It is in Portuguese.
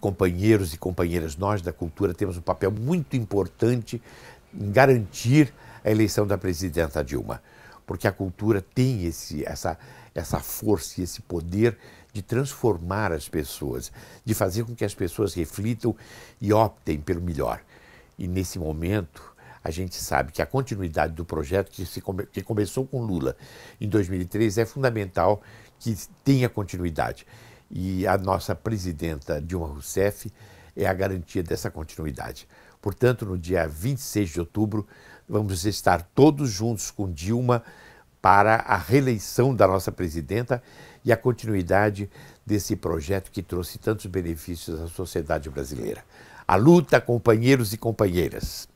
Companheiros e companheiras, nós da cultura temos um papel muito importante em garantir a eleição da presidenta Dilma, porque a cultura tem esse, essa, essa força e esse poder de transformar as pessoas, de fazer com que as pessoas reflitam e optem pelo melhor. E nesse momento, a gente sabe que a continuidade do projeto que, se come, que começou com Lula em 2003 é fundamental que tenha continuidade e a nossa presidenta Dilma Rousseff é a garantia dessa continuidade. Portanto, no dia 26 de outubro, vamos estar todos juntos com Dilma para a reeleição da nossa presidenta e a continuidade desse projeto que trouxe tantos benefícios à sociedade brasileira. A luta, companheiros e companheiras.